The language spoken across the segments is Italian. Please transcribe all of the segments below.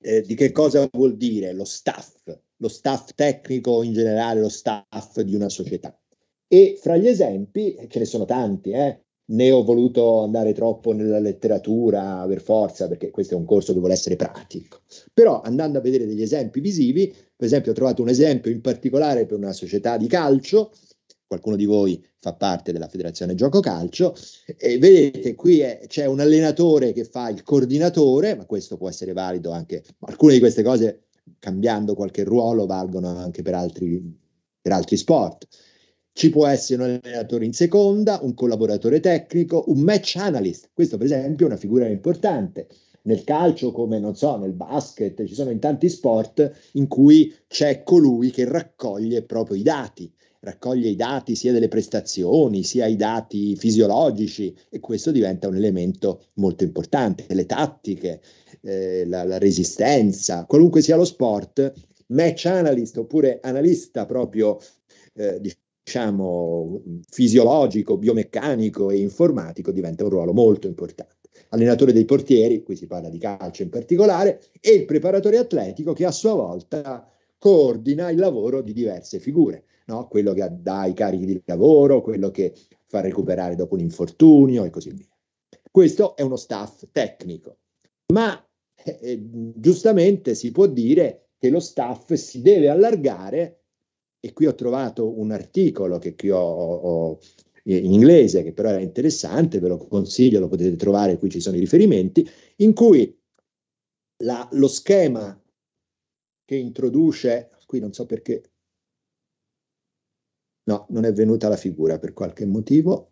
eh, di che cosa vuol dire lo staff, lo staff tecnico in generale, lo staff di una società. E fra gli esempi eh, ce ne sono tanti, eh? ne ho voluto andare troppo nella letteratura per forza, perché questo è un corso che vuole essere pratico. Però andando a vedere degli esempi visivi, per esempio ho trovato un esempio in particolare per una società di calcio qualcuno di voi fa parte della Federazione Gioco Calcio, e vedete qui è, c'è un allenatore che fa il coordinatore, ma questo può essere valido anche, alcune di queste cose cambiando qualche ruolo valgono anche per altri, per altri sport. Ci può essere un allenatore in seconda, un collaboratore tecnico, un match analyst, questo per esempio è una figura importante nel calcio come non so nel basket ci sono in tanti sport in cui c'è colui che raccoglie proprio i dati raccoglie i dati sia delle prestazioni, sia i dati fisiologici e questo diventa un elemento molto importante. Le tattiche, eh, la, la resistenza, qualunque sia lo sport, match analyst oppure analista proprio eh, diciamo fisiologico, biomeccanico e informatico diventa un ruolo molto importante. Allenatore dei portieri, qui si parla di calcio in particolare, e il preparatore atletico che a sua volta coordina il lavoro di diverse figure no? quello che dà i carichi di lavoro, quello che fa recuperare dopo un infortunio e così via. Questo è uno staff tecnico, ma eh, eh giustamente si può dire che lo staff si deve allargare e qui ho trovato un articolo che qui ho, ho in inglese, che però era interessante, ve lo consiglio, lo potete trovare, qui ci sono i riferimenti, in cui la, lo schema che introduce, qui non so perché No, non è venuta la figura per qualche motivo.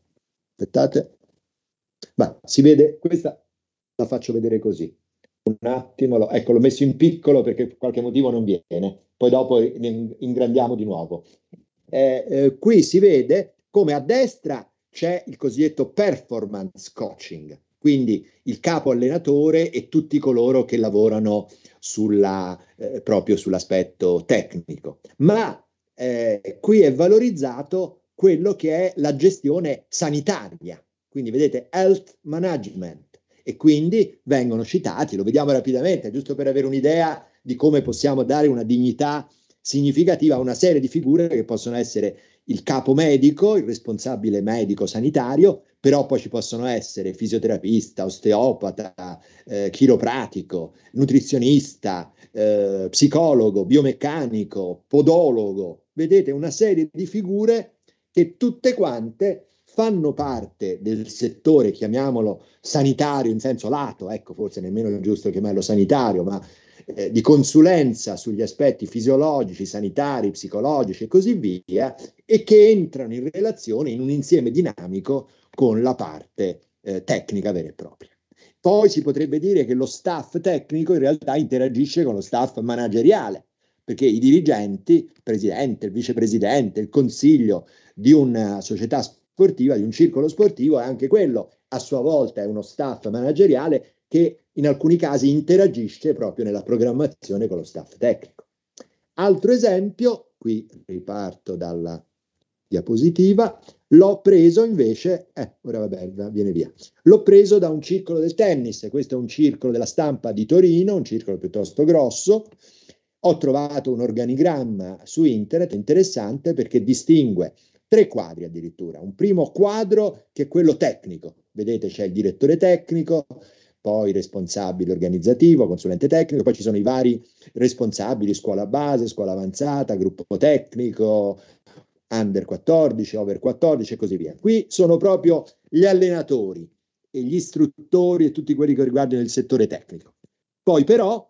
Aspettate. Ma si vede, questa la faccio vedere così. Un attimo, lo, ecco, l'ho messo in piccolo perché per qualche motivo non viene. Poi dopo ingrandiamo di nuovo. Eh, eh, qui si vede come a destra c'è il cosiddetto performance coaching, quindi il capo allenatore e tutti coloro che lavorano sulla, eh, proprio sull'aspetto tecnico. Ma eh, qui è valorizzato quello che è la gestione sanitaria, quindi vedete health management e quindi vengono citati, lo vediamo rapidamente, giusto per avere un'idea di come possiamo dare una dignità significativa a una serie di figure che possono essere il capo medico, il responsabile medico sanitario, però poi ci possono essere fisioterapista, osteopata, eh, chiropratico, nutrizionista, eh, psicologo, biomeccanico, podologo, vedete una serie di figure che tutte quante fanno parte del settore, chiamiamolo sanitario in senso lato, ecco forse nemmeno è giusto chiamarlo sanitario, ma eh, di consulenza sugli aspetti fisiologici, sanitari, psicologici e così via, e che entrano in relazione in un insieme dinamico con la parte eh, tecnica vera e propria. Poi si potrebbe dire che lo staff tecnico in realtà interagisce con lo staff manageriale, perché i dirigenti, il presidente, il vicepresidente, il consiglio di una società sportiva, di un circolo sportivo, e anche quello a sua volta è uno staff manageriale che in alcuni casi interagisce proprio nella programmazione con lo staff tecnico. Altro esempio, qui riparto dalla diapositiva, l'ho preso invece, eh, ora vabbè, viene via, l'ho preso da un circolo del tennis, questo è un circolo della stampa di Torino, un circolo piuttosto grosso, ho trovato un organigramma su internet interessante perché distingue tre quadri addirittura. Un primo quadro che è quello tecnico. Vedete c'è il direttore tecnico, poi responsabile organizzativo, consulente tecnico, poi ci sono i vari responsabili, scuola base, scuola avanzata, gruppo tecnico, under 14, over 14 e così via. Qui sono proprio gli allenatori e gli istruttori e tutti quelli che riguardano il settore tecnico. Poi però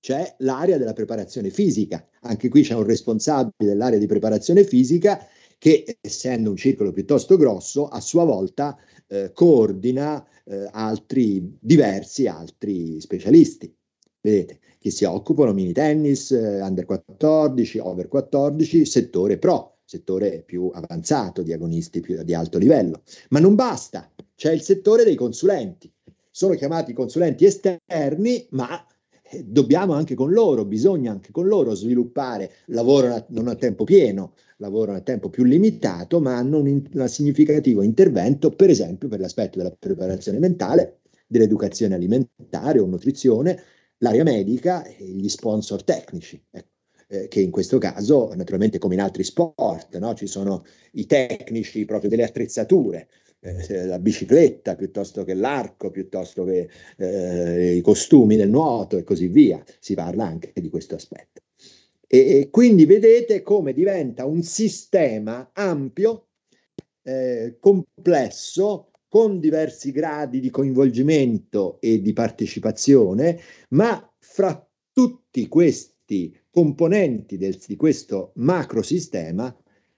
c'è l'area della preparazione fisica, anche qui c'è un responsabile dell'area di preparazione fisica che essendo un circolo piuttosto grosso a sua volta eh, coordina eh, altri diversi altri specialisti. Vedete, che si occupano mini tennis, eh, under 14, over 14, settore pro, settore più avanzato di agonisti più, di alto livello. Ma non basta, c'è il settore dei consulenti. Sono chiamati consulenti esterni, ma eh, dobbiamo anche con loro, bisogna anche con loro sviluppare, lavoro non a tempo pieno, lavoro a tempo più limitato, ma hanno un, un significativo intervento, per esempio, per l'aspetto della preparazione mentale, dell'educazione alimentare o nutrizione, l'area medica e gli sponsor tecnici. Ecco eh, che in questo caso, naturalmente come in altri sport, no? ci sono i tecnici proprio delle attrezzature, eh, la bicicletta piuttosto che l'arco, piuttosto che eh, i costumi del nuoto e così via. Si parla anche di questo aspetto. E, e quindi vedete come diventa un sistema ampio, eh, complesso, con diversi gradi di coinvolgimento e di partecipazione, ma fra tutti questi componenti del, di questo macrosistema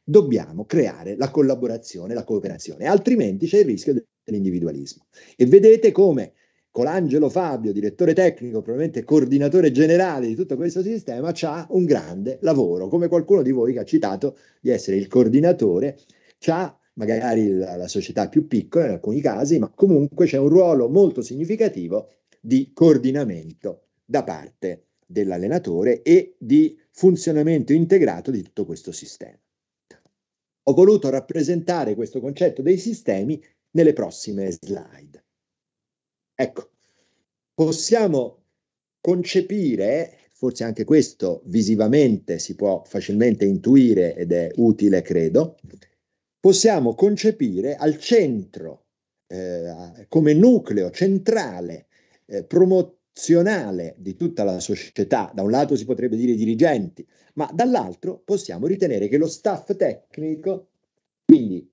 dobbiamo creare la collaborazione, la cooperazione, altrimenti c'è il rischio dell'individualismo. E vedete come Colangelo Fabio, direttore tecnico, probabilmente coordinatore generale di tutto questo sistema, ha un grande lavoro, come qualcuno di voi che ha citato di essere il coordinatore, ha magari la, la società più piccola in alcuni casi, ma comunque c'è un ruolo molto significativo di coordinamento da parte dell'allenatore e di funzionamento integrato di tutto questo sistema. Ho voluto rappresentare questo concetto dei sistemi nelle prossime slide. Ecco, possiamo concepire, forse anche questo visivamente si può facilmente intuire ed è utile, credo, possiamo concepire al centro, eh, come nucleo centrale, eh, promo- funzionale di tutta la società, da un lato si potrebbe dire dirigenti, ma dall'altro possiamo ritenere che lo staff tecnico, quindi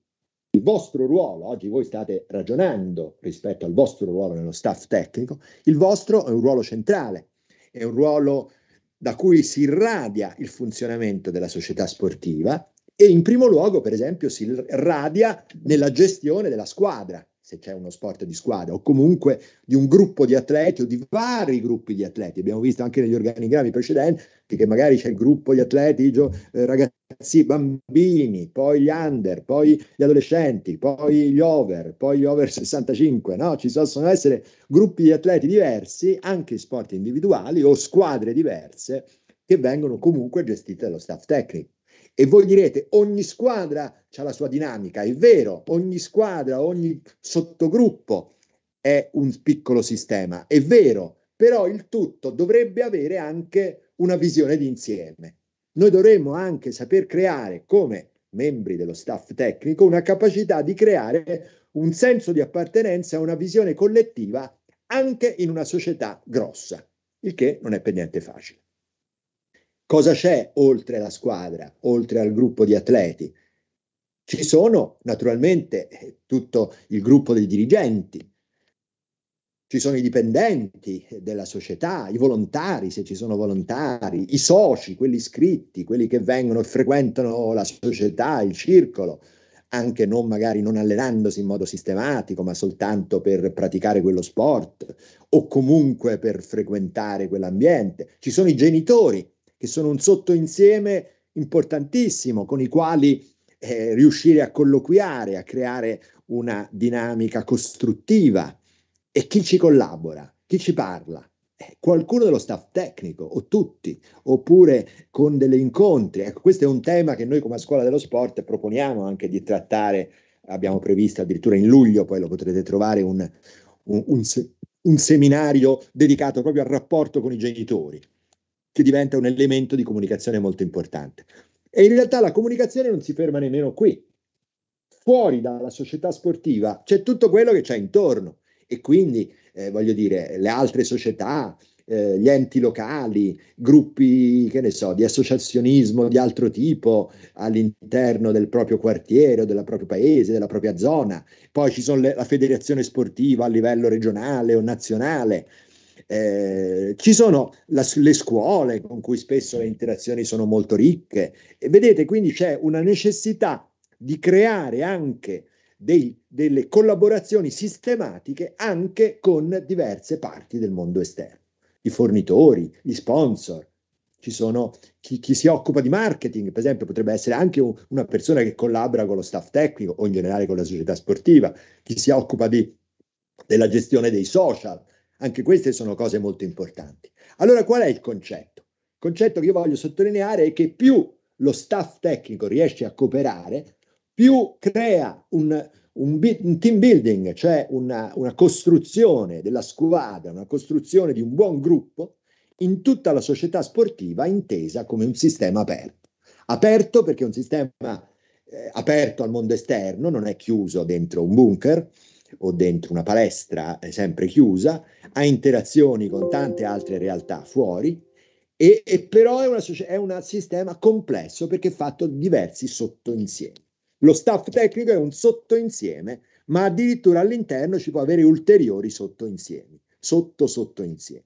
il vostro ruolo, oggi voi state ragionando rispetto al vostro ruolo nello staff tecnico, il vostro è un ruolo centrale, è un ruolo da cui si irradia il funzionamento della società sportiva e in primo luogo, per esempio, si irradia nella gestione della squadra se c'è uno sport di squadra o comunque di un gruppo di atleti o di vari gruppi di atleti. Abbiamo visto anche negli organigrammi precedenti che magari c'è il gruppo di atleti, eh, ragazzi, bambini, poi gli under, poi gli adolescenti, poi gli over, poi gli over 65, no? Ci possono essere gruppi di atleti diversi, anche sport individuali o squadre diverse che vengono comunque gestite dallo staff tecnico. E voi direte, ogni squadra ha la sua dinamica, è vero, ogni squadra, ogni sottogruppo è un piccolo sistema, è vero, però il tutto dovrebbe avere anche una visione d'insieme. Noi dovremmo anche saper creare, come membri dello staff tecnico, una capacità di creare un senso di appartenenza, una visione collettiva anche in una società grossa, il che non è per niente facile. Cosa c'è oltre la squadra, oltre al gruppo di atleti? Ci sono naturalmente eh, tutto il gruppo dei dirigenti, ci sono i dipendenti della società, i volontari, se ci sono volontari, i soci, quelli iscritti, quelli che vengono e frequentano la società, il circolo, anche non magari non allenandosi in modo sistematico, ma soltanto per praticare quello sport o comunque per frequentare quell'ambiente. Ci sono i genitori che sono un sottoinsieme importantissimo con i quali eh, riuscire a colloquiare, a creare una dinamica costruttiva. E chi ci collabora? Chi ci parla? Eh, qualcuno dello staff tecnico o tutti, oppure con degli incontri. Ecco, questo è un tema che noi come scuola dello sport proponiamo anche di trattare. Abbiamo previsto addirittura in luglio, poi lo potrete trovare, un, un, un, un seminario dedicato proprio al rapporto con i genitori che diventa un elemento di comunicazione molto importante. E in realtà la comunicazione non si ferma nemmeno qui. Fuori dalla società sportiva c'è tutto quello che c'è intorno e quindi, eh, voglio dire, le altre società, eh, gli enti locali, gruppi, che ne so, di associazionismo di altro tipo all'interno del proprio quartiere del proprio paese, della propria zona. Poi ci sono le, la federazione sportiva a livello regionale o nazionale. Eh, ci sono la, le scuole con cui spesso le interazioni sono molto ricche. E vedete, quindi c'è una necessità di creare anche dei, delle collaborazioni sistematiche anche con diverse parti del mondo esterno, i fornitori, gli sponsor. Ci sono chi, chi si occupa di marketing, per esempio, potrebbe essere anche un, una persona che collabora con lo staff tecnico o in generale con la società sportiva, chi si occupa di, della gestione dei social, anche queste sono cose molto importanti. Allora qual è il concetto? Il concetto che io voglio sottolineare è che più lo staff tecnico riesce a cooperare, più crea un, un, un team building, cioè una, una costruzione della squadra, una costruzione di un buon gruppo in tutta la società sportiva intesa come un sistema aperto. Aperto perché è un sistema eh, aperto al mondo esterno, non è chiuso dentro un bunker, o dentro una palestra eh, sempre chiusa, ha interazioni con tante altre realtà fuori, e, e però è, una, è un sistema complesso perché è fatto di diversi sottoinsiemi. Lo staff tecnico è un sottoinsieme, ma addirittura all'interno ci può avere ulteriori sottoinsiemi, sotto sottoinsiemi.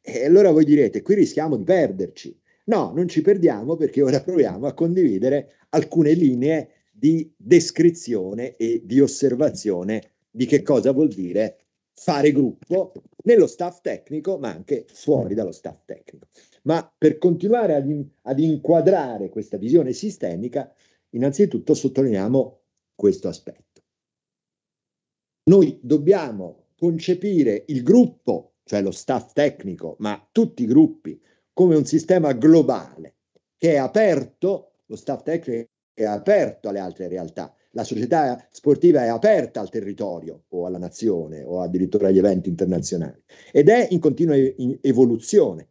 E allora voi direte, qui rischiamo di perderci. No, non ci perdiamo perché ora proviamo a condividere alcune linee di descrizione e di osservazione di che cosa vuol dire fare gruppo nello staff tecnico, ma anche fuori dallo staff tecnico. Ma per continuare ad, in, ad inquadrare questa visione sistemica, innanzitutto sottolineiamo questo aspetto. Noi dobbiamo concepire il gruppo, cioè lo staff tecnico, ma tutti i gruppi, come un sistema globale che è aperto, lo staff tecnico è aperto alle altre realtà, la società sportiva è aperta al territorio o alla nazione o addirittura agli eventi internazionali ed è in continua evoluzione.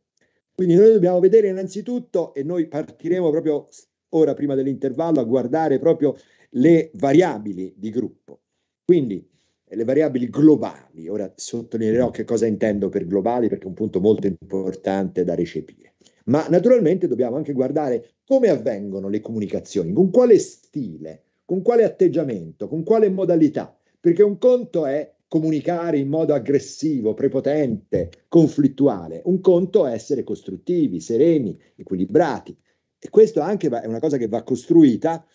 Quindi noi dobbiamo vedere innanzitutto e noi partiremo proprio ora prima dell'intervallo a guardare proprio le variabili di gruppo. Quindi eh, le variabili globali, ora sottolineerò che cosa intendo per globali perché è un punto molto importante da recepire. Ma naturalmente dobbiamo anche guardare come avvengono le comunicazioni, con quale stile con quale atteggiamento, con quale modalità, perché un conto è comunicare in modo aggressivo, prepotente, conflittuale, un conto è essere costruttivi, sereni, equilibrati. E questo anche va, è una cosa che va costruita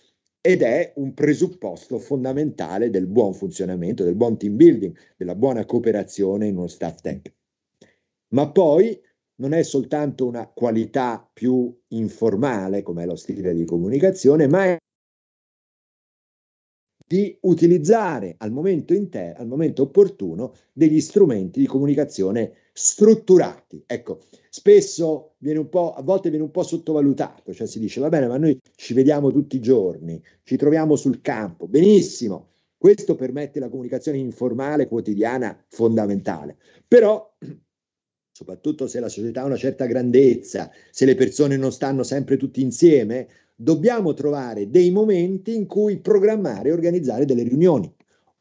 ed è un presupposto fondamentale del buon funzionamento, del buon team building, della buona cooperazione in uno staff tech. Ma poi non è soltanto una qualità più informale, come è lo stile di comunicazione, ma di utilizzare al momento, inter- al momento opportuno degli strumenti di comunicazione strutturati. Ecco, spesso viene un po', a volte viene un po' sottovalutato, cioè si dice va bene, ma noi ci vediamo tutti i giorni, ci troviamo sul campo, benissimo, questo permette la comunicazione informale quotidiana fondamentale, però soprattutto se la società ha una certa grandezza, se le persone non stanno sempre tutti insieme, dobbiamo trovare dei momenti in cui programmare e organizzare delle riunioni,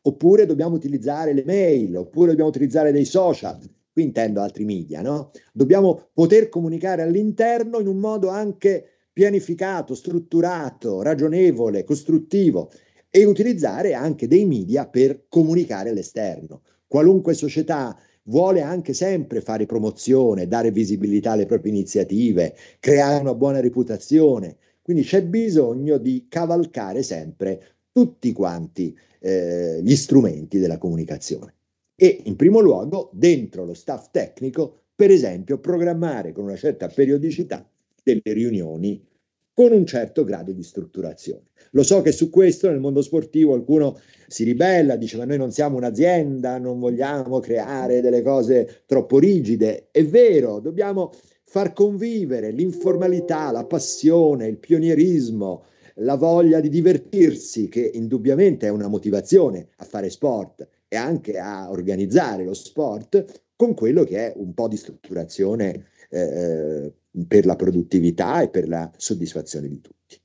oppure dobbiamo utilizzare le mail, oppure dobbiamo utilizzare dei social, qui intendo altri media, no? Dobbiamo poter comunicare all'interno in un modo anche pianificato, strutturato, ragionevole, costruttivo e utilizzare anche dei media per comunicare all'esterno. Qualunque società vuole anche sempre fare promozione, dare visibilità alle proprie iniziative, creare una buona reputazione. Quindi c'è bisogno di cavalcare sempre tutti quanti eh, gli strumenti della comunicazione. E in primo luogo, dentro lo staff tecnico, per esempio, programmare con una certa periodicità delle riunioni con un certo grado di strutturazione. Lo so che su questo nel mondo sportivo qualcuno si ribella, dice ma noi non siamo un'azienda, non vogliamo creare delle cose troppo rigide. È vero, dobbiamo far convivere l'informalità, la passione, il pionierismo, la voglia di divertirsi, che indubbiamente è una motivazione a fare sport e anche a organizzare lo sport, con quello che è un po' di strutturazione eh, per la produttività e per la soddisfazione di tutti.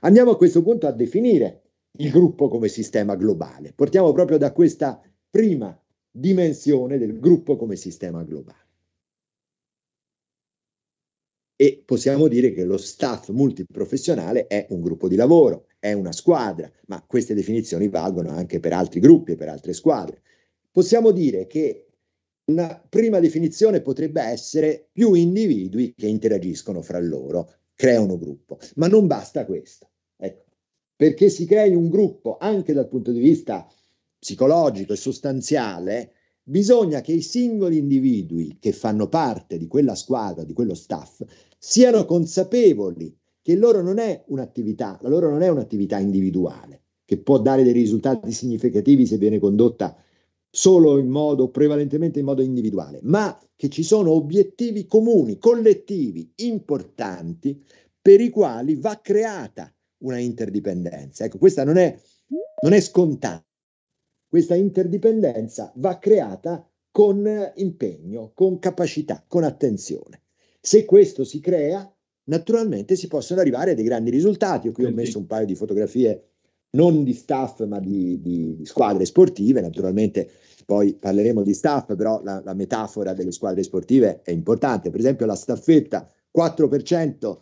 Andiamo a questo punto a definire il gruppo come sistema globale. Portiamo proprio da questa prima dimensione del gruppo come sistema globale e possiamo dire che lo staff multiprofessionale è un gruppo di lavoro, è una squadra, ma queste definizioni valgono anche per altri gruppi e per altre squadre. Possiamo dire che una prima definizione potrebbe essere più individui che interagiscono fra loro, creano gruppo, ma non basta questo. Ecco, perché si crei un gruppo anche dal punto di vista psicologico e sostanziale, bisogna che i singoli individui che fanno parte di quella squadra, di quello staff, siano consapevoli che loro non è un'attività, la loro non è un'attività individuale, che può dare dei risultati significativi se viene condotta solo in modo, prevalentemente in modo individuale, ma che ci sono obiettivi comuni, collettivi, importanti, per i quali va creata una interdipendenza. Ecco, questa non è, non è scontata, questa interdipendenza va creata con impegno, con capacità, con attenzione. Se questo si crea, naturalmente si possono arrivare a dei grandi risultati. Io qui ho messo un paio di fotografie non di staff ma di, di squadre sportive, naturalmente poi parleremo di staff, però la, la, metafora delle squadre sportive è importante. Per esempio la staffetta 4%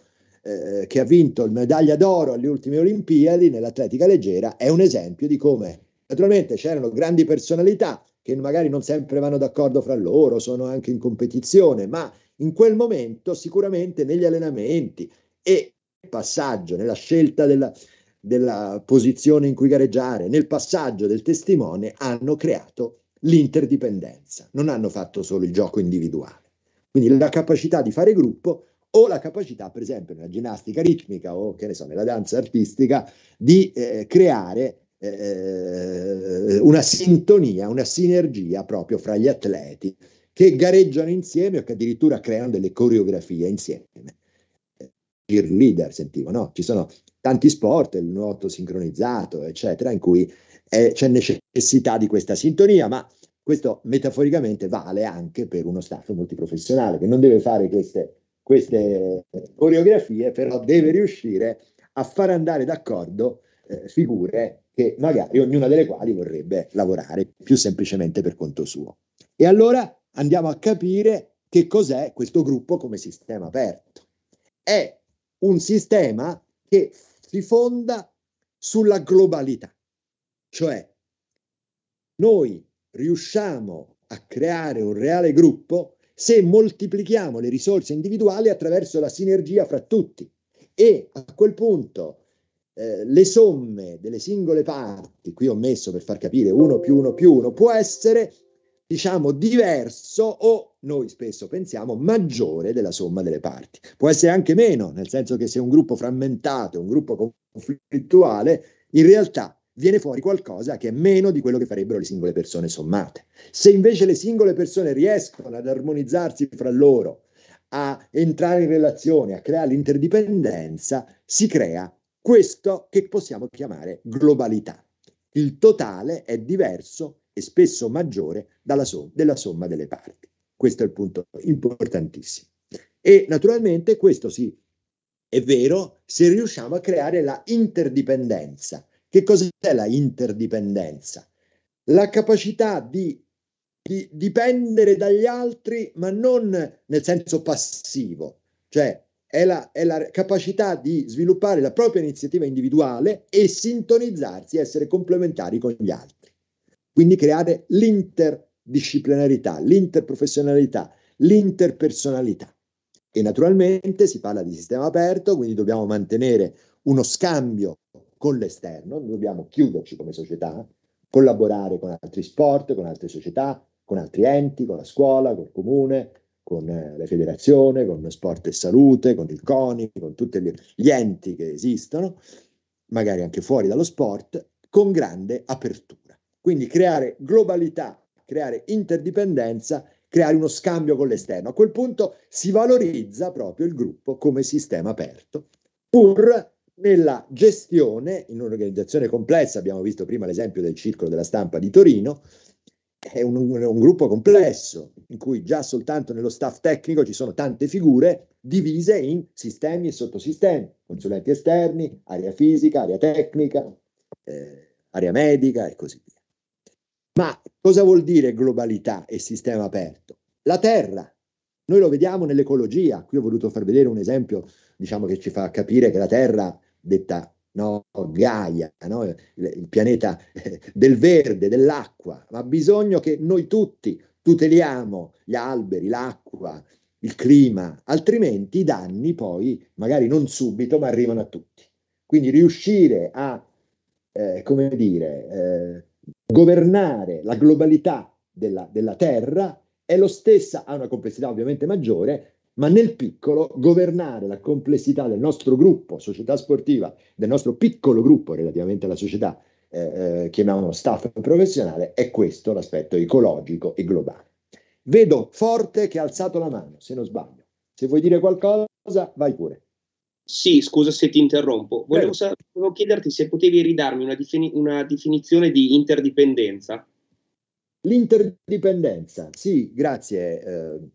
eh, che ha vinto il medaglia d'oro alle ultime Olimpiadi nell'atletica leggera è un esempio di come naturalmente c'erano grandi personalità che magari non sempre vanno d'accordo fra loro, sono anche in competizione, ma in quel momento sicuramente negli allenamenti e nel passaggio, nella scelta della, della posizione in cui gareggiare, nel passaggio del testimone, hanno creato l'interdipendenza, non hanno fatto solo il gioco individuale. Quindi la capacità di fare gruppo o la capacità, per esempio, nella ginnastica ritmica o che ne so, nella danza artistica, di eh, creare eh, una sintonia, una sinergia proprio fra gli atleti che gareggiano insieme o che addirittura creano delle coreografie insieme. leader, sentivo, no? Ci sono tanti sport, il nuoto sincronizzato, eccetera, in cui eh, c'è necessità di questa sintonia, ma questo metaforicamente vale anche per uno staff multiprofessionale che non deve fare queste, queste coreografie, però deve riuscire a far andare d'accordo eh, figure che magari ognuna delle quali vorrebbe lavorare più semplicemente per conto suo. E allora andiamo a capire che cos'è questo gruppo come sistema aperto. È un sistema che si fonda sulla globalità, cioè noi riusciamo a creare un reale gruppo se moltiplichiamo le risorse individuali attraverso la sinergia fra tutti e a quel punto eh, le somme delle singole parti, qui ho messo per far capire 1 più 1 più 1, può essere diciamo, diverso o noi spesso pensiamo maggiore della somma delle parti. Può essere anche meno, nel senso che se un gruppo frammentato, un gruppo conflittuale, in realtà viene fuori qualcosa che è meno di quello che farebbero le singole persone sommate. Se invece le singole persone riescono ad armonizzarsi fra loro, a entrare in relazione, a creare l'interdipendenza, si crea questo che possiamo chiamare globalità. Il totale è diverso e spesso maggiore som- della somma delle parti. Questo è il punto importantissimo. E naturalmente questo sì, è vero, se riusciamo a creare la interdipendenza. Che cos'è la interdipendenza? La capacità di, di dipendere dagli altri, ma non nel senso passivo, cioè è la, è la, capacità di sviluppare la propria iniziativa individuale e sintonizzarsi, essere complementari con gli altri. Quindi create l'interdisciplinarità, l'interprofessionalità, l'interpersonalità. E naturalmente si parla di sistema aperto, quindi dobbiamo mantenere uno scambio con l'esterno, dobbiamo chiuderci come società, collaborare con altri sport, con altre società, con altri enti, con la scuola, col comune, con eh, la federazione, con Sport e Salute, con il CONI, con tutti gli enti che esistono, magari anche fuori dallo sport, con grande apertura. Quindi creare globalità, creare interdipendenza, creare uno scambio con l'esterno. A quel punto si valorizza proprio il gruppo come sistema aperto, pur nella gestione in un'organizzazione complessa, abbiamo visto prima l'esempio del circolo della stampa di Torino, è un, un, un, gruppo complesso in cui già soltanto nello staff tecnico ci sono tante figure divise in sistemi e sottosistemi, consulenti esterni, area fisica, area tecnica, eh, area medica e così via. Ma cosa vuol dire globalità e sistema aperto? La terra. Noi lo vediamo nell'ecologia. Qui ho voluto far vedere un esempio, diciamo, che ci fa capire che la terra, detta no, Gaia, no? Il, pianeta eh, del verde, dell'acqua, ma ha bisogno che noi tutti tuteliamo gli alberi, l'acqua, il clima, altrimenti i danni poi, magari non subito, ma arrivano a tutti. Quindi riuscire a, eh, come dire, eh, governare la globalità della, della Terra è lo stesso, ha una complessità ovviamente maggiore, ma nel piccolo governare la complessità del nostro gruppo, società sportiva, del nostro piccolo gruppo relativamente alla società, eh, eh chiamiamolo staff professionale, è questo l'aspetto ecologico e globale. Vedo Forte che ha alzato la mano, se non sbaglio. Se vuoi dire qualcosa, vai pure. Sì, scusa se ti interrompo. Volevo, sa- volevo chiederti se potevi ridarmi una, defini- una, definizione di interdipendenza. L'interdipendenza, sì, grazie eh,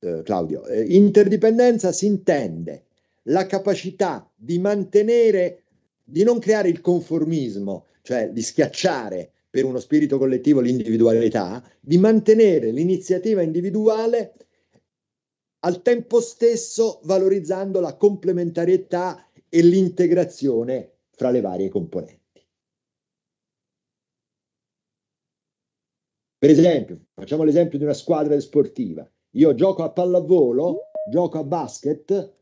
eh, Claudio. Eh, interdipendenza si intende la capacità di mantenere, di non creare il conformismo, cioè di schiacciare per uno spirito collettivo l'individualità, di mantenere l'iniziativa individuale al tempo stesso valorizzando la complementarietà e l'integrazione fra le varie componenti. Per esempio, facciamo l'esempio di una squadra sportiva. Io gioco a pallavolo, gioco a basket,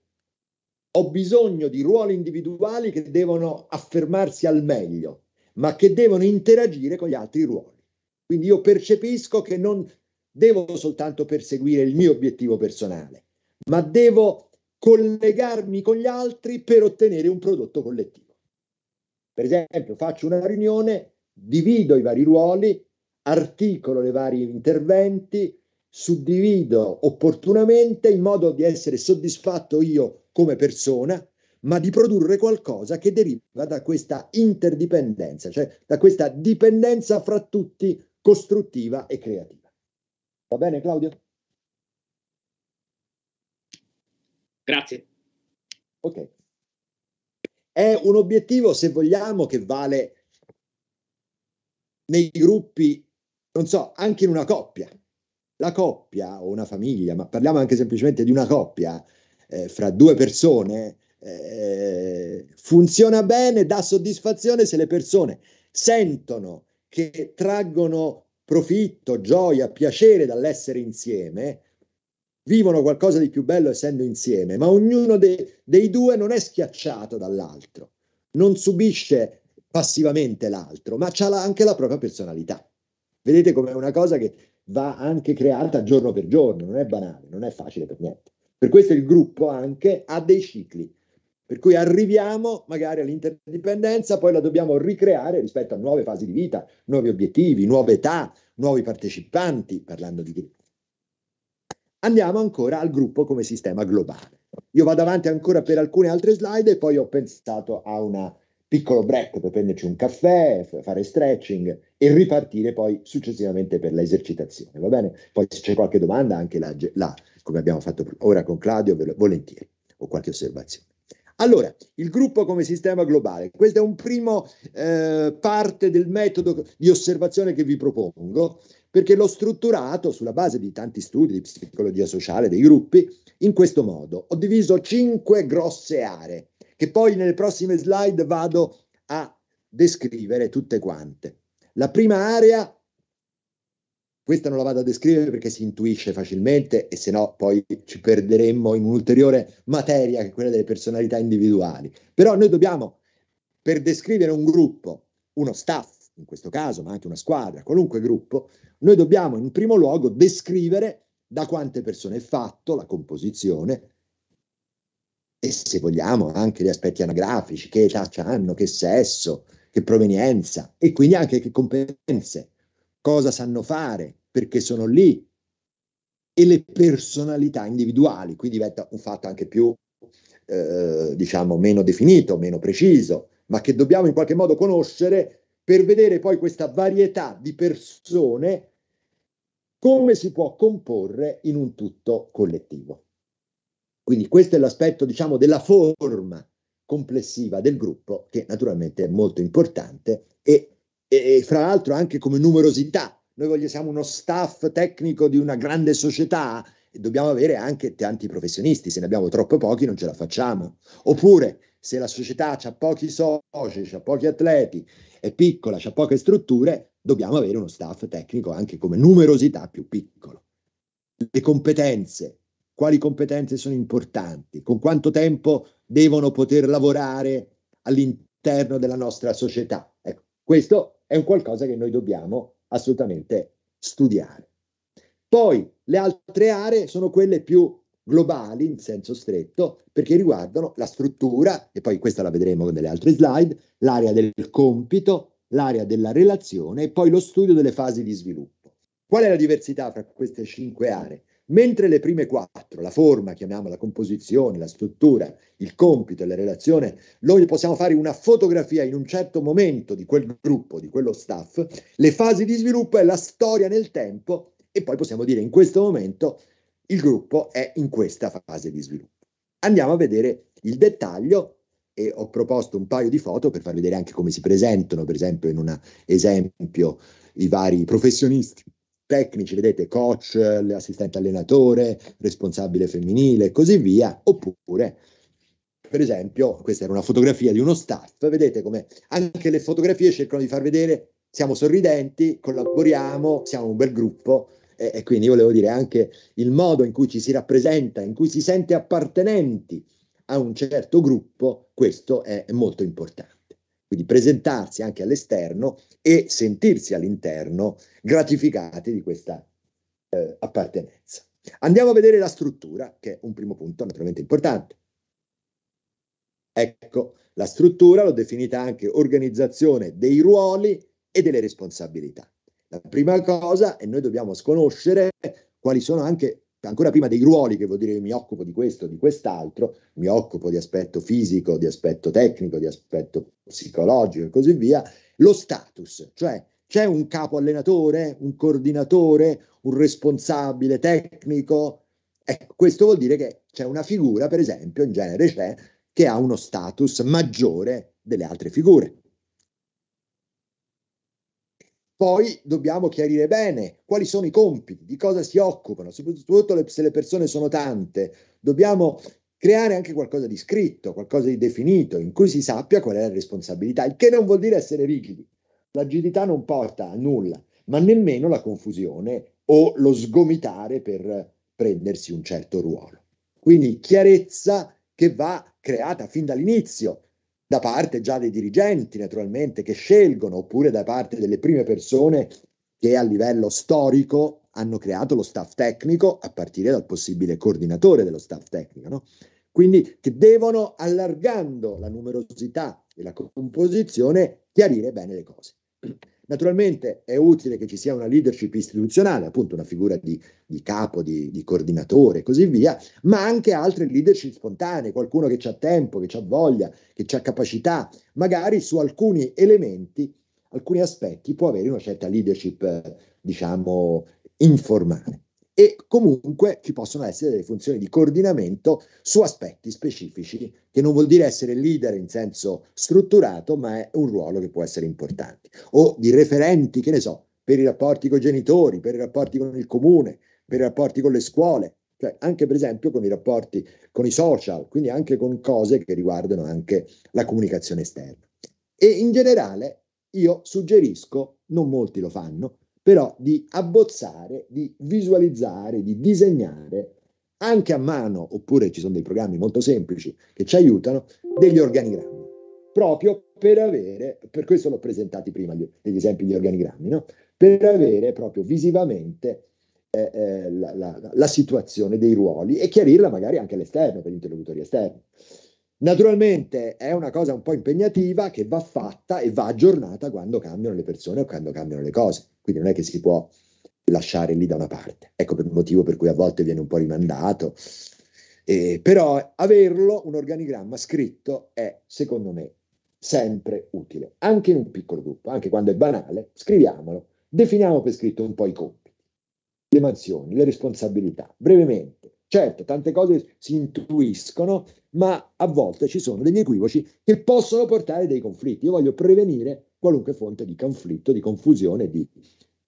ho bisogno di ruoli individuali che devono affermarsi al meglio, ma che devono interagire con gli altri ruoli. Quindi io percepisco che non devo soltanto perseguire il mio obiettivo personale, ma devo collegarmi con gli altri per ottenere un prodotto collettivo. Per esempio, faccio una riunione, divido i vari ruoli, articolo i vari interventi, suddivido opportunamente in modo di essere soddisfatto io come persona, ma di produrre qualcosa che deriva da questa interdipendenza, cioè da questa dipendenza fra tutti costruttiva e creativa. Va bene Claudio? Grazie. Ok. È un obiettivo, se vogliamo, che vale nei gruppi, non so, anche in una coppia. La coppia o una famiglia, ma parliamo anche semplicemente di una coppia eh, fra due persone, eh, funziona bene, dà soddisfazione se le persone sentono che traggono profitto, gioia, piacere dall'essere insieme, vivono qualcosa di più bello essendo insieme, ma ognuno de- dei due non è schiacciato dall'altro, non subisce passivamente l'altro, ma ha la- anche la propria personalità. Vedete come è una cosa che va anche creata giorno per giorno, non è banale, non è facile per niente. Per questo il gruppo anche ha dei cicli, per cui arriviamo magari all'interdipendenza, poi la dobbiamo ricreare rispetto a nuove fasi di vita, nuovi obiettivi, nuove età, nuovi partecipanti, parlando di gruppo. Andiamo ancora al gruppo come sistema globale. Io vado avanti ancora per alcune altre slide e poi ho pensato a un piccolo break per prenderci un caffè, fare stretching e ripartire poi successivamente per l'esercitazione, va bene? Poi se c'è qualche domanda anche là, là come abbiamo fatto ora con Claudio, volentieri, o qualche osservazione. Allora, il gruppo come sistema globale, questa è un primo eh, parte del metodo di osservazione che vi propongo, perché l'ho strutturato sulla base di tanti studi di psicologia sociale dei gruppi in questo modo. Ho diviso cinque grosse aree, che poi nelle prossime slide vado a descrivere tutte quante. La prima area questa non la vado a descrivere perché si intuisce facilmente e se no poi ci perderemmo in un'ulteriore materia che è quella delle personalità individuali. Però noi dobbiamo, per descrivere un gruppo, uno staff in questo caso, ma anche una squadra, qualunque gruppo, noi dobbiamo in primo luogo descrivere da quante persone è fatto, la composizione, e se vogliamo anche gli aspetti anagrafici, che età hanno, che sesso, che provenienza e quindi anche che competenze, cosa sanno fare, perché sono lì, e le personalità individuali, qui diventa un fatto anche più, eh, diciamo, meno definito, meno preciso, ma che dobbiamo in qualche modo conoscere per vedere poi questa varietà di persone come si può comporre in un tutto collettivo. Quindi questo è l'aspetto, diciamo, della forma complessiva del gruppo, che naturalmente è molto importante e, e, e fra l'altro anche come numerosità noi siamo uno staff tecnico di una grande società e dobbiamo avere anche tanti professionisti, se ne abbiamo troppo pochi non ce la facciamo. Oppure se la società ha pochi soci, ha pochi atleti, è piccola, ha poche strutture, dobbiamo avere uno staff tecnico anche come numerosità più piccolo. Le competenze, quali competenze sono importanti, con quanto tempo devono poter lavorare all'interno della nostra società. Ecco, questo è un qualcosa che noi dobbiamo assolutamente studiare. Poi le altre aree sono quelle più globali in senso stretto perché riguardano la struttura, e poi questa la vedremo con delle altre slide, l'area del compito, l'area della relazione e poi lo studio delle fasi di sviluppo. Qual è la diversità fra queste cinque aree? Mentre le prime quattro, la forma, chiamiamola composizione, la struttura, il compito e la relazione, noi possiamo fare una fotografia in un certo momento di quel gruppo, di quello staff, le fasi di sviluppo è la storia nel tempo e poi possiamo dire in questo momento il gruppo è in questa fase di sviluppo. Andiamo a vedere il dettaglio e ho proposto un paio di foto per far vedere anche come si presentano, per esempio in un esempio i vari professionisti tecnici, vedete, coach, assistente allenatore, responsabile femminile e così via, oppure per esempio, questa era una fotografia di uno staff, vedete come anche le fotografie cercano di far vedere siamo sorridenti, collaboriamo, siamo un bel gruppo e, e, quindi volevo dire anche il modo in cui ci si rappresenta, in cui si sente appartenenti a un certo gruppo, questo è molto importante quindi presentarsi anche all'esterno e sentirsi all'interno gratificati di questa eh, appartenenza. Andiamo a vedere la struttura, che è un primo punto naturalmente importante. Ecco, la struttura l'ho definita anche organizzazione dei ruoli e delle responsabilità. La prima cosa è noi dobbiamo sconoscere quali sono anche ancora prima dei ruoli, che vuol dire che mi occupo di questo, di quest'altro, mi occupo di aspetto fisico, di aspetto tecnico, di aspetto psicologico e così via, lo status, cioè c'è un capo allenatore, un coordinatore, un responsabile tecnico. Ecco, questo vuol dire che c'è una figura, per esempio, in genere c'è, che ha uno status maggiore delle altre figure. Poi dobbiamo chiarire bene quali sono i compiti, di cosa si occupano, soprattutto se le persone sono tante. Dobbiamo creare anche qualcosa di scritto, qualcosa di definito, in cui si sappia qual è la responsabilità, il che non vuol dire essere rigidi. L'agilità non porta a nulla, ma nemmeno la confusione o lo sgomitare per prendersi un certo ruolo. Quindi chiarezza che va creata fin dall'inizio, da parte già dei dirigenti, naturalmente, che scelgono, oppure da parte delle prime persone che a livello storico hanno creato lo staff tecnico, a partire dal possibile coordinatore dello staff tecnico. No? Quindi che devono, allargando la numerosità e la composizione, chiarire bene le cose. Naturalmente è utile che ci sia una leadership istituzionale, appunto una figura di, di capo, di, di, coordinatore e così via, ma anche altre leadership spontanee, qualcuno che ha tempo, che ha voglia, che ha capacità, magari su alcuni elementi, alcuni aspetti può avere una certa leadership, diciamo, informale e comunque ci possono essere delle funzioni di coordinamento su aspetti specifici, che non vuol dire essere leader in senso strutturato, ma è un ruolo che può essere importante. O di referenti, che ne so, per i rapporti con i genitori, per i rapporti con il comune, per i rapporti con le scuole, cioè anche per esempio con i rapporti con i social, quindi anche con cose che riguardano anche la comunicazione esterna. E in generale io suggerisco, non molti lo fanno, però di abbozzare, di visualizzare, di disegnare anche a mano, oppure ci sono dei programmi molto semplici che ci aiutano, degli organigrammi, proprio per avere, per questo l'ho presentati prima gli, degli esempi di organigrammi, no? per avere proprio visivamente eh, eh, la, la, la situazione dei ruoli e chiarirla magari anche all'esterno, per gli interlocutori esterni. Naturalmente è una cosa un po' impegnativa che va fatta e va aggiornata quando cambiano le persone o quando cambiano le cose. Quindi non è che si può lasciare lì da una parte. Ecco per il motivo per cui a volte viene un po' rimandato. Eh, però averlo, un organigramma scritto, è secondo me sempre utile, anche in un piccolo gruppo, anche quando è banale, scriviamolo, definiamo per scritto un po' i compiti, le mansioni, le responsabilità, brevemente. Certo, tante cose si intuiscono, ma a volte ci sono degli equivoci che possono portare dei conflitti. Io voglio prevenire qualunque fonte di conflitto, di confusione, di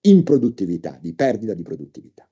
improduttività, di perdita di produttività.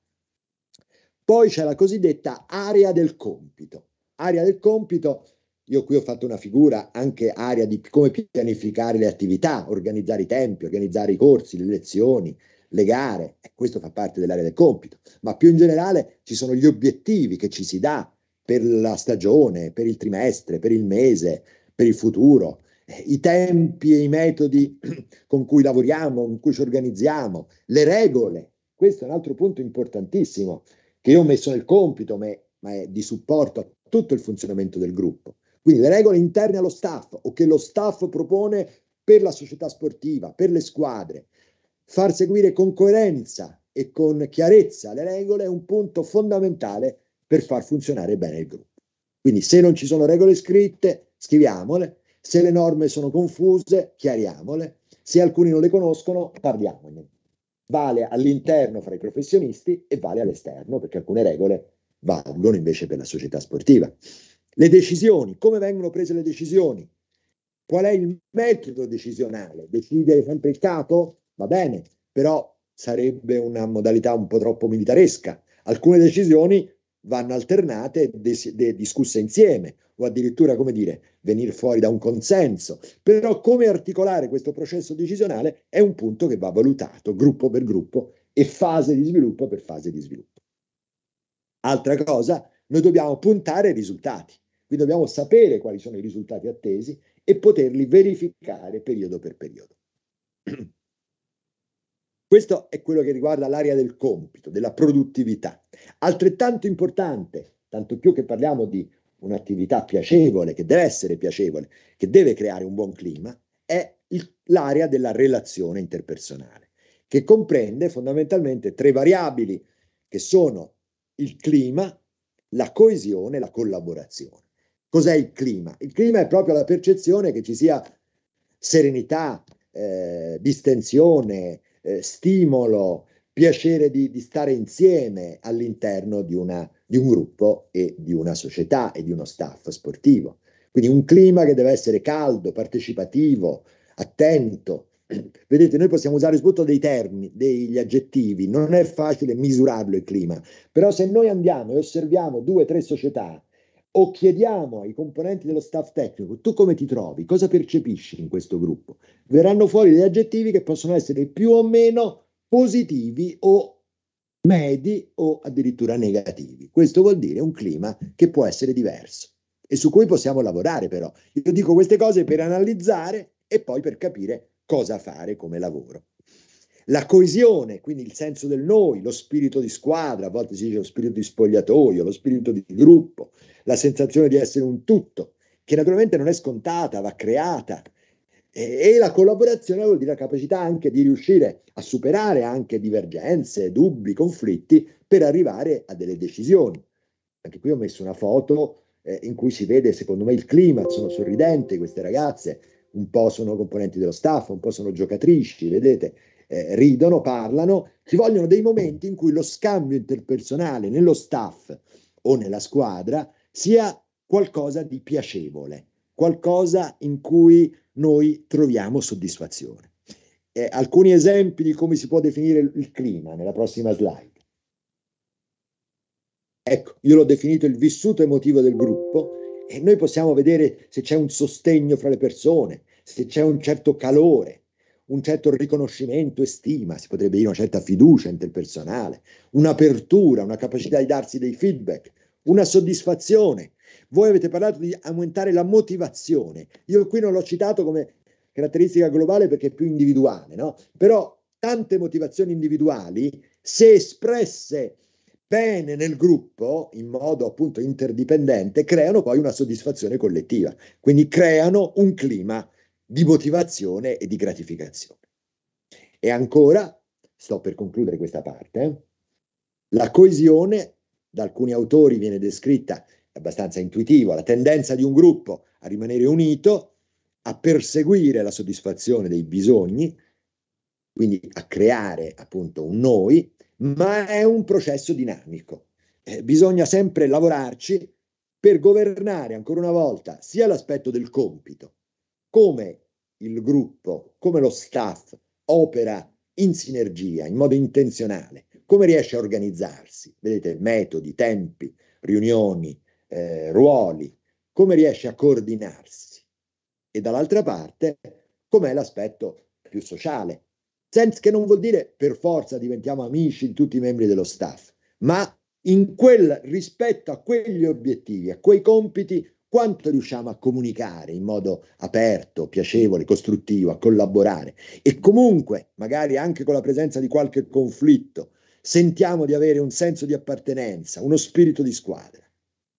Poi c'è la cosiddetta area del compito. Area del compito, io qui ho fatto una figura anche area di come pianificare le attività, organizzare i tempi, organizzare i corsi, le lezioni, le gare, e questo fa parte dell'area del compito, ma più in generale ci sono gli obiettivi che ci si dà per la stagione, per il trimestre, per il mese, per il futuro, i tempi e i metodi con cui lavoriamo, con cui ci organizziamo, le regole. Questo è un altro punto importantissimo che io ho messo nel compito, ma è, ma è di supporto a tutto il funzionamento del gruppo. Quindi le regole interne allo staff o che lo staff propone per la società sportiva, per le squadre. Far seguire con coerenza e con chiarezza le regole è un punto fondamentale per far funzionare bene il gruppo. Quindi se non ci sono regole scritte, scriviamole, se le norme sono confuse, chiariamole. Se alcuni non le conoscono, parliamone. Vale all'interno fra i professionisti e vale all'esterno, perché alcune regole valgono invece per la società sportiva. Le decisioni, come vengono prese le decisioni? Qual è il metodo decisionale? Decide sempre il capo? Va bene, però sarebbe una modalità un po' troppo militaresca. Alcune decisioni vanno alternate e de- de- discusse insieme o addirittura, come dire, venire fuori da un consenso. Però come articolare questo processo decisionale è un punto che va valutato gruppo per gruppo e fase di sviluppo per fase di sviluppo. Altra cosa, noi dobbiamo puntare ai risultati, quindi dobbiamo sapere quali sono i risultati attesi e poterli verificare periodo per periodo. Questo è quello che riguarda l'area del compito, della produttività. Altrettanto importante, tanto più che parliamo di un'attività piacevole, che deve essere piacevole, che deve creare un buon clima, è il, l'area della relazione interpersonale, che comprende fondamentalmente tre variabili, che sono il clima, la coesione e la collaborazione. Cos'è il clima? Il clima è proprio la percezione che ci sia serenità, eh, distensione, eh, stimolo, piacere di, di, stare insieme all'interno di, una, di un gruppo e di una società e di uno staff sportivo. Quindi un clima che deve essere caldo, partecipativo, attento, Vedete, noi possiamo usare soprattutto dei termini, degli aggettivi, non è facile misurarlo il clima, però se noi andiamo e osserviamo due o tre società o chiediamo ai componenti dello staff tecnico tu come ti trovi, cosa percepisci in questo gruppo, verranno fuori degli aggettivi che possono essere più o meno positivi o medi o addirittura negativi. Questo vuol dire un clima che può essere diverso e su cui possiamo lavorare però. Io dico queste cose per analizzare e poi per capire cosa fare come lavoro. La coesione, quindi il senso del noi, lo spirito di squadra, a volte si dice lo spirito di spogliatoio, lo spirito di gruppo, la sensazione di essere un tutto, che naturalmente non è scontata, va creata. E, e la collaborazione vuol dire la capacità anche di riuscire a superare anche divergenze, dubbi, conflitti per arrivare a delle decisioni. Anche qui ho messo una foto eh, in cui si vede, secondo me, il clima, sono sorridenti queste ragazze, un po' sono componenti dello staff, un po' sono giocatrici, vedete, eh, ridono, parlano, ci vogliono dei momenti in cui lo scambio interpersonale nello staff o nella squadra sia qualcosa di piacevole, qualcosa in cui noi troviamo soddisfazione. Eh, alcuni esempi di come si può definire il clima nella prossima slide. Ecco, io l'ho definito il vissuto emotivo del gruppo e noi possiamo vedere se c'è un sostegno fra le persone, se c'è un certo calore, un certo riconoscimento e stima, si potrebbe dire una certa fiducia interpersonale, un'apertura, una capacità di darsi dei feedback, una soddisfazione. Voi avete parlato di aumentare la motivazione. Io qui non l'ho citato come caratteristica globale perché è più individuale, no? Però tante motivazioni individuali, se espresse bene nel gruppo, in modo appunto interdipendente, creano poi una soddisfazione collettiva, quindi creano un clima di motivazione e di gratificazione. E ancora, sto per concludere questa parte, eh, la coesione, da alcuni autori viene descritta abbastanza intuitiva, la tendenza di un gruppo a rimanere unito, a perseguire la soddisfazione dei bisogni, quindi a creare appunto un noi, ma è un processo dinamico. Eh, bisogna sempre lavorarci per governare ancora una volta sia l'aspetto del compito, come il gruppo, come lo staff opera in sinergia, in modo intenzionale, come riesce a organizzarsi, vedete, metodi, tempi, riunioni, eh, ruoli, come riesce a coordinarsi. E dall'altra parte, com'è l'aspetto più sociale, senza che non vuol dire per forza diventiamo amici di tutti i membri dello staff, ma in quel rispetto a quegli obiettivi, a quei compiti, quanto riusciamo a comunicare in modo aperto, piacevole, costruttivo, a collaborare e comunque, magari anche con la presenza di qualche conflitto, sentiamo di avere un senso di appartenenza, uno spirito di squadra.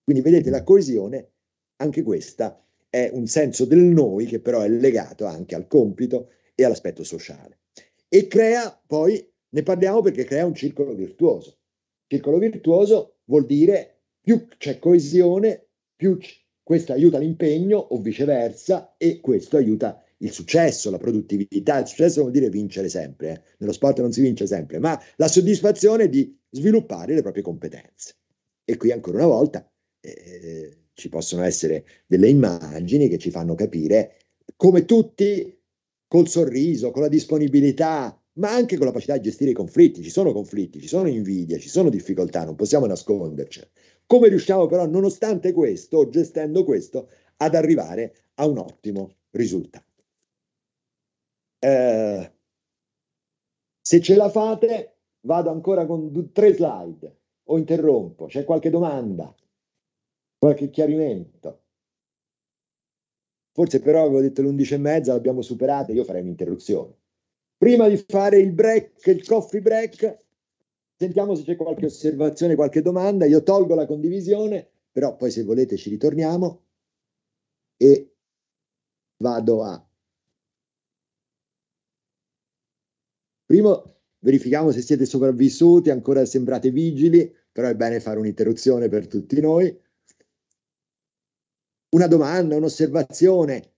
Quindi vedete la coesione, anche questa è un senso del noi che però è legato anche al compito e all'aspetto sociale. E crea poi, ne parliamo perché crea un circolo virtuoso. Circolo virtuoso vuol dire più c'è coesione, più questo aiuta l'impegno o viceversa e questo aiuta il successo, la produttività. Il successo vuol dire vincere sempre, eh. nello sport non si vince sempre, ma la soddisfazione di sviluppare le proprie competenze. E qui ancora una volta eh, ci possono essere delle immagini che ci fanno capire come tutti, col sorriso, con la disponibilità, ma anche con la capacità di gestire i conflitti. Ci sono conflitti, ci sono invidia, ci sono difficoltà, non possiamo nasconderci. Come riusciamo però, nonostante questo, gestendo questo, ad arrivare a un ottimo risultato? Eh, se ce la fate, vado ancora con due, tre slide o interrompo. C'è qualche domanda, qualche chiarimento? Forse però avevo detto l'11 e mezza, l'abbiamo superata, io farei un'interruzione. Prima di fare il break, il coffee break, Sentiamo se c'è qualche osservazione, qualche domanda. Io tolgo la condivisione, però poi se volete ci ritorniamo e vado a... Primo, verifichiamo se siete sopravvissuti, ancora sembrate vigili, però è bene fare un'interruzione per tutti noi. Una domanda, un'osservazione.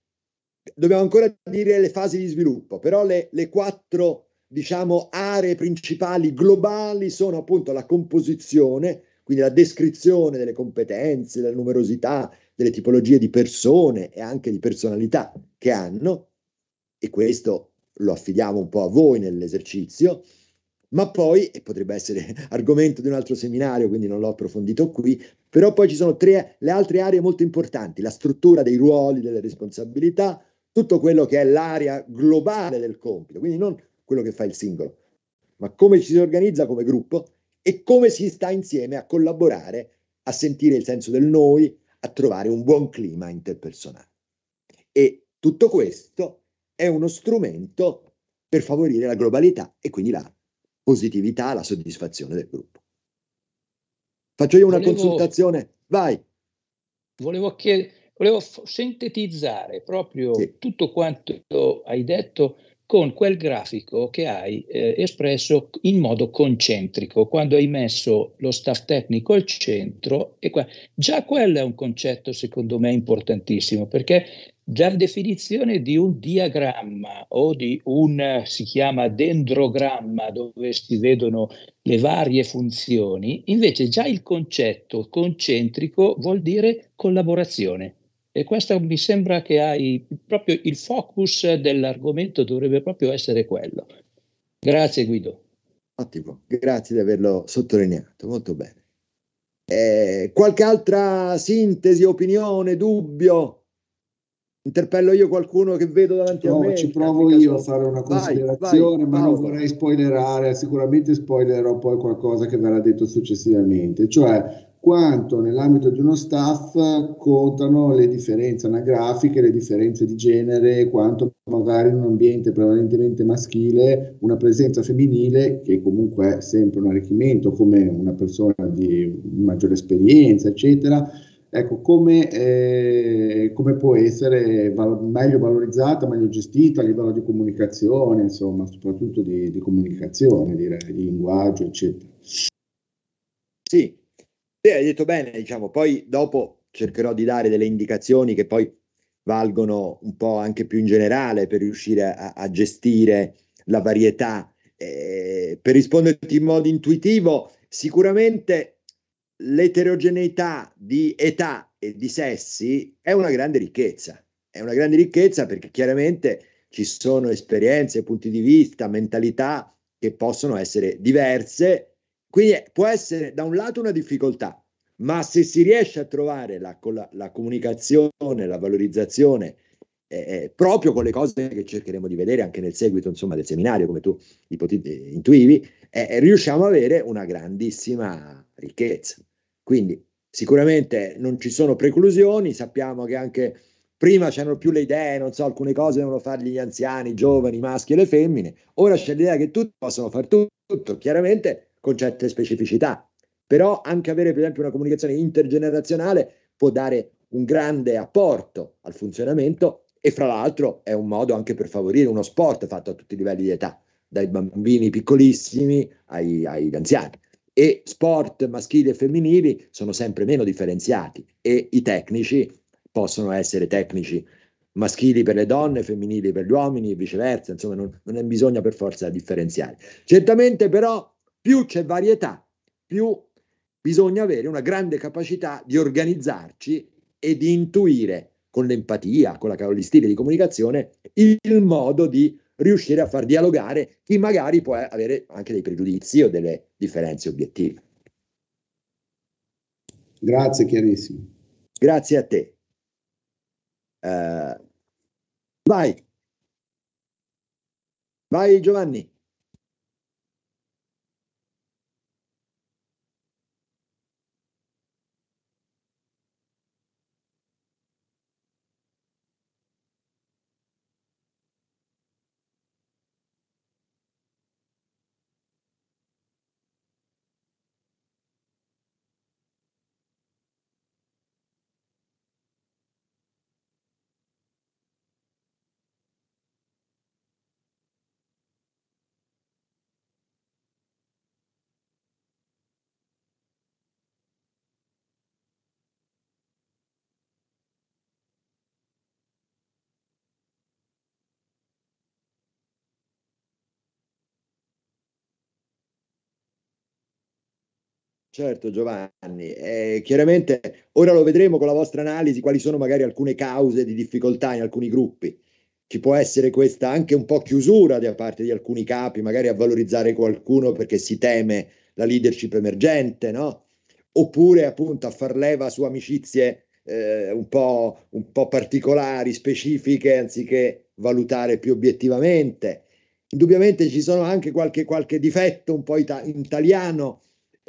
Dobbiamo ancora dire le fasi di sviluppo, però le, le quattro diciamo, aree principali globali sono appunto la composizione, quindi la descrizione delle competenze, della numerosità, delle tipologie di persone e anche di personalità che hanno, e questo lo affidiamo un po' a voi nell'esercizio, ma poi, e potrebbe essere argomento di un altro seminario, quindi non l'ho approfondito qui, però poi ci sono tre, le altre aree molto importanti, la struttura dei ruoli, delle responsabilità, tutto quello che è l'area globale del compito, quindi non quello che fa il singolo, ma come ci si organizza come gruppo e come si sta insieme a collaborare, a sentire il senso del noi, a trovare un buon clima interpersonale. E tutto questo è uno strumento per favorire la globalità e quindi la positività, la soddisfazione del gruppo. Faccio io una volevo, consultazione, vai. Volevo, chied- volevo sintetizzare proprio sì. tutto quanto hai detto con quel grafico che hai eh, espresso in modo concentrico, quando hai messo lo staff tecnico al centro. E qua. Già quello è un concetto secondo me importantissimo, perché la definizione di un diagramma o di un, si chiama dendrogramma, dove si vedono le varie funzioni, invece già il concetto concentrico vuol dire collaborazione e questo mi sembra che hai proprio il focus dell'argomento dovrebbe proprio essere quello. Grazie Guido. Ottimo, grazie di averlo sottolineato, molto bene. Eh, qualche altra sintesi, opinione, dubbio? Interpello io qualcuno che vedo davanti no, a me. Ci provo io a fare una considerazione, vai, vai, ma non vorrei spoilerare, sicuramente spoilerò poi qualcosa che verrà detto successivamente. Cioè, quanto nell'ambito di uno staff contano le differenze anagrafiche, le differenze di genere, quanto magari in un ambiente prevalentemente maschile una presenza femminile, che comunque è sempre un arricchimento, come una persona di maggiore esperienza, eccetera. Ecco, come, eh, come può essere val- meglio valorizzata, meglio gestita a livello di comunicazione, insomma, soprattutto di, di comunicazione, direi, di linguaggio, eccetera. Sì, Beh, hai detto bene, diciamo, poi dopo cercherò di dare delle indicazioni che poi valgono un po' anche più in generale per riuscire a, a gestire la varietà. Eh, per risponderti in modo intuitivo, sicuramente l'eterogeneità di età e di sessi è una grande ricchezza. È una grande ricchezza perché chiaramente ci sono esperienze, punti di vista, mentalità che possono essere diverse quindi può essere da un lato una difficoltà, ma se si riesce a trovare la, la, la comunicazione, la valorizzazione, eh, eh, proprio con le cose che cercheremo di vedere anche nel seguito insomma, del seminario, come tu eh, intuivi, eh, eh riusciamo ad avere una grandissima ricchezza. Quindi sicuramente non ci sono preclusioni, sappiamo che anche prima c'erano più le idee, non so, alcune cose devono fargli gli anziani, i giovani, i maschi e le femmine, ora c'è l'idea che tutti possono fare tutto, chiaramente con certe specificità. Però anche avere, per esempio, una comunicazione intergenerazionale può dare un grande apporto al funzionamento e fra l'altro è un modo anche per favorire uno sport fatto a tutti i livelli di età, dai bambini piccolissimi ai, agli anziani. E sport maschili e femminili sono sempre meno differenziati e i tecnici possono essere tecnici maschili per le donne, femminili per gli uomini e viceversa, insomma non, non bisogno per forza differenziare. Certamente però più c'è varietà, più bisogna avere una grande capacità di organizzarci e di intuire con l'empatia, con la con di comunicazione, il modo di riuscire a far dialogare chi magari può avere anche dei pregiudizi o delle differenze obiettive. Grazie, chiarissimo. Grazie a te. Uh, vai. Vai Giovanni. Certo Giovanni, eh, chiaramente ora lo vedremo con la vostra analisi quali sono magari alcune cause di difficoltà in alcuni gruppi. Ci può essere questa anche un po' chiusura da parte di alcuni capi, magari a valorizzare qualcuno perché si teme la leadership emergente, no? Oppure appunto a far leva su amicizie eh, un, po', un po' particolari, specifiche, anziché valutare più obiettivamente. Indubbiamente ci sono anche qualche, qualche difetto un po' ita- italiano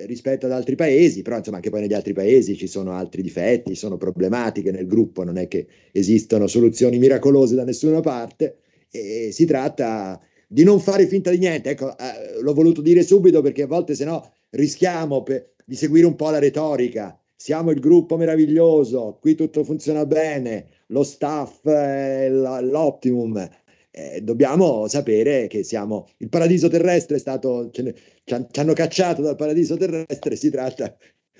rispetto ad altri paesi, però insomma anche poi negli altri paesi ci sono altri difetti, ci sono problematiche nel gruppo, non è che esistono soluzioni miracolose da nessuna parte e si tratta di non fare finta di niente, ecco, eh, l'ho voluto dire subito perché a volte se no rischiamo pe- di seguire un po' la retorica, siamo il gruppo meraviglioso, qui tutto funziona bene, lo staff è l- l'optimum, eh, dobbiamo sapere che siamo il paradiso terrestre è stato ci hanno cacciato dal paradiso terrestre si tratta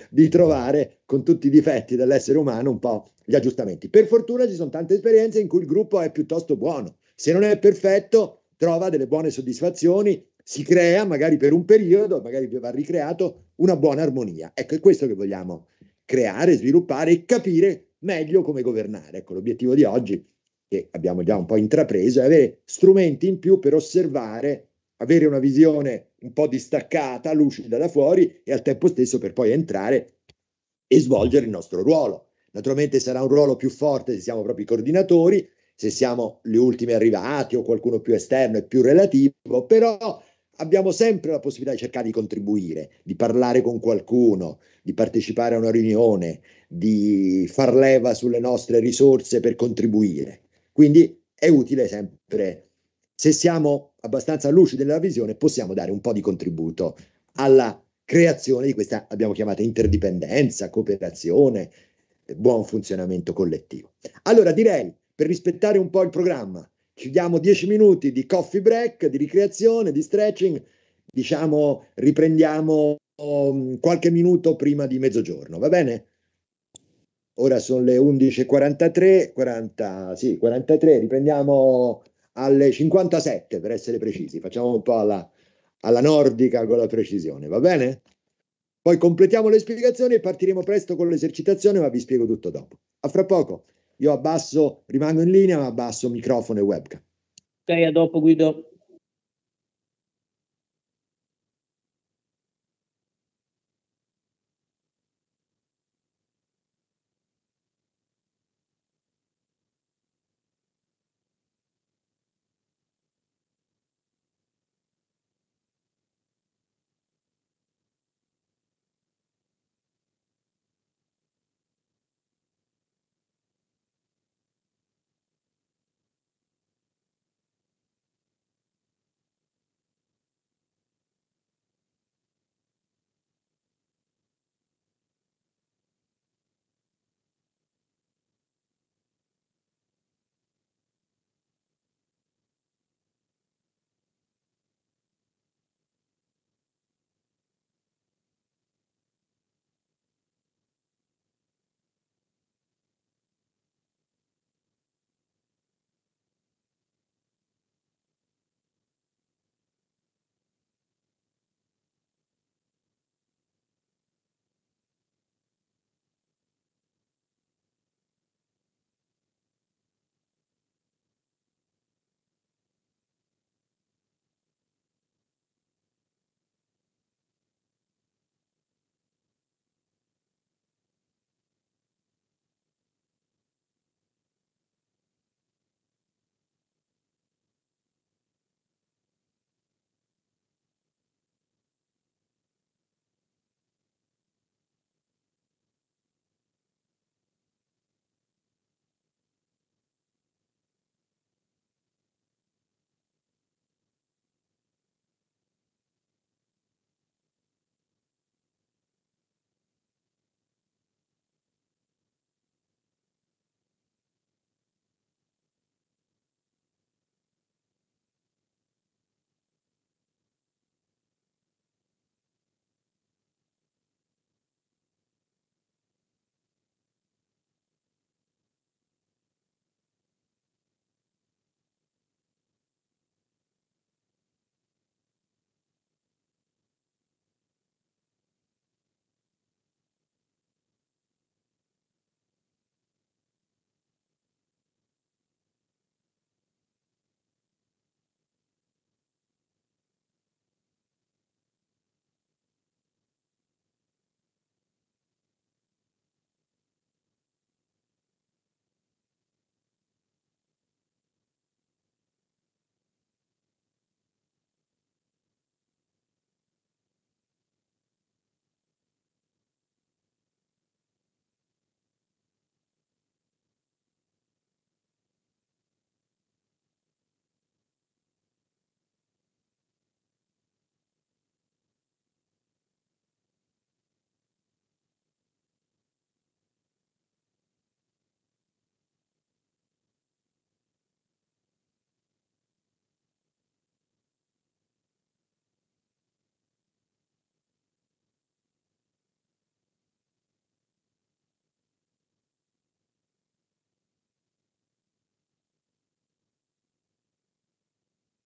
di trovare con tutti i difetti dell'essere umano un po' gli aggiustamenti. Per fortuna ci sono tante esperienze in cui il gruppo è piuttosto buono. Se non è perfetto, trova delle buone soddisfazioni, si crea magari per un periodo, magari va ricreato una buona armonia. Ecco, è questo che vogliamo creare, sviluppare e capire meglio come governare. Ecco, l'obiettivo di oggi che abbiamo già un po' intrapreso, è avere strumenti in più per osservare, avere una visione un po' distaccata, lucida da fuori e al tempo stesso per poi entrare e svolgere il nostro ruolo. Naturalmente sarà un ruolo più forte se siamo proprio i coordinatori, se siamo gli ultimi arrivati o qualcuno più esterno e più relativo, però abbiamo sempre la possibilità di cercare di contribuire, di parlare con qualcuno, di partecipare a una riunione, di far leva sulle nostre risorse per contribuire. Quindi è utile sempre, se siamo abbastanza lucidi nella visione, possiamo dare un po' di contributo alla creazione di questa, abbiamo chiamata interdipendenza, cooperazione, buon funzionamento collettivo. Allora direi, per rispettare un po' il programma, ci diamo 10 minuti di coffee break, di ricreazione, di stretching, diciamo riprendiamo um, qualche minuto prima di mezzogiorno, va bene? Ora sono le 11.43, 40, sì, 43, riprendiamo alle 57 per essere precisi, facciamo un po' alla, alla nordica con la precisione, va bene? Poi completiamo le spiegazioni e partiremo presto con l'esercitazione, ma vi spiego tutto dopo. A fra poco, io abbasso, rimango in linea, ma abbasso microfono e webcam. Ok, a dopo Guido.